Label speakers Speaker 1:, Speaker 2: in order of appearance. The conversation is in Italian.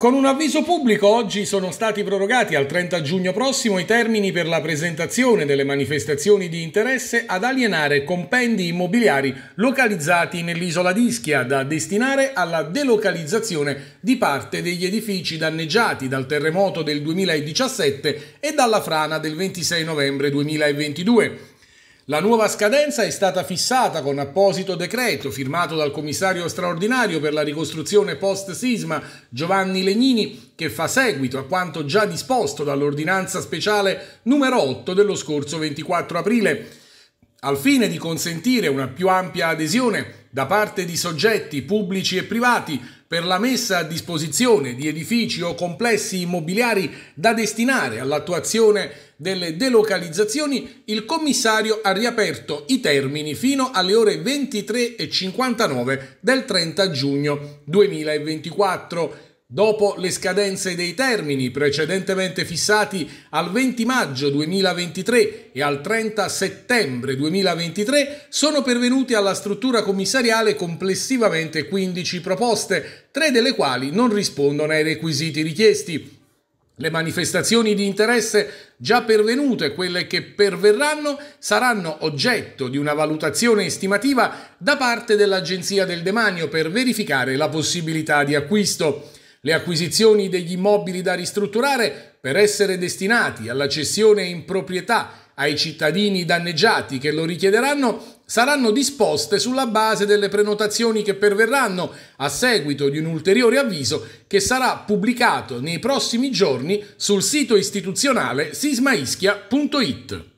Speaker 1: Con un avviso pubblico oggi sono stati prorogati al 30 giugno prossimo i termini per la presentazione delle manifestazioni di interesse ad alienare compendi immobiliari localizzati nell'isola di Ischia da destinare alla delocalizzazione di parte degli edifici danneggiati dal terremoto del 2017 e dalla frana del 26 novembre 2022. La nuova scadenza è stata fissata con apposito decreto firmato dal commissario straordinario per la ricostruzione post-sisma Giovanni Legnini che fa seguito a quanto già disposto dall'ordinanza speciale numero 8 dello scorso 24 aprile al fine di consentire una più ampia adesione da parte di soggetti pubblici e privati per la messa a disposizione di edifici o complessi immobiliari da destinare all'attuazione delle delocalizzazioni, il commissario ha riaperto i termini fino alle ore 23.59 del 30 giugno 2024 Dopo le scadenze dei termini precedentemente fissati al 20 maggio 2023 e al 30 settembre 2023, sono pervenute alla struttura commissariale complessivamente 15 proposte, tre delle quali non rispondono ai requisiti richiesti. Le manifestazioni di interesse già pervenute e quelle che perverranno saranno oggetto di una valutazione estimativa da parte dell'Agenzia del Demanio per verificare la possibilità di acquisto le acquisizioni degli immobili da ristrutturare per essere destinati alla cessione in proprietà ai cittadini danneggiati che lo richiederanno saranno disposte sulla base delle prenotazioni che perverranno a seguito di un ulteriore avviso che sarà pubblicato nei prossimi giorni sul sito istituzionale sismaischia.it.